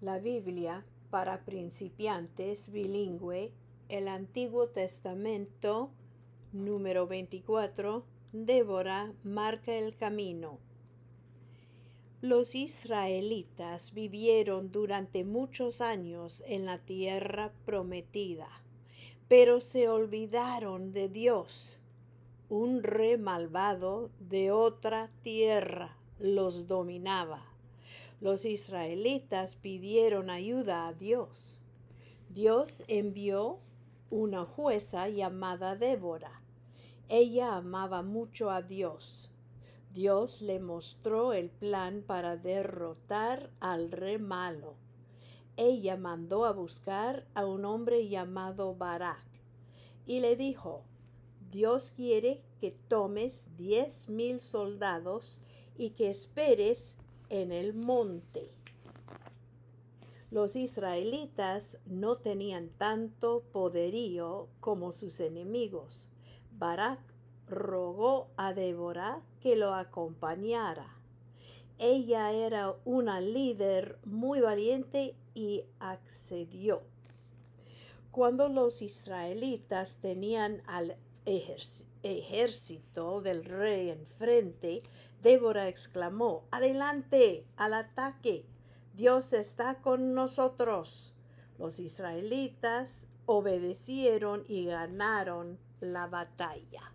la Biblia para principiantes bilingüe, el Antiguo Testamento, número 24, Débora marca el camino. Los israelitas vivieron durante muchos años en la tierra prometida, pero se olvidaron de Dios, un re malvado de otra tierra los dominaba. Los israelitas pidieron ayuda a Dios. Dios envió una jueza llamada Débora. Ella amaba mucho a Dios. Dios le mostró el plan para derrotar al re malo. Ella mandó a buscar a un hombre llamado Barak y le dijo, Dios quiere que tomes diez mil soldados y que esperes en el monte. Los israelitas no tenían tanto poderío como sus enemigos. Barak rogó a Débora que lo acompañara. Ella era una líder muy valiente y accedió. Cuando los israelitas tenían al ejército, ejército del rey enfrente, Débora exclamó, Adelante, al ataque, Dios está con nosotros. Los israelitas obedecieron y ganaron la batalla.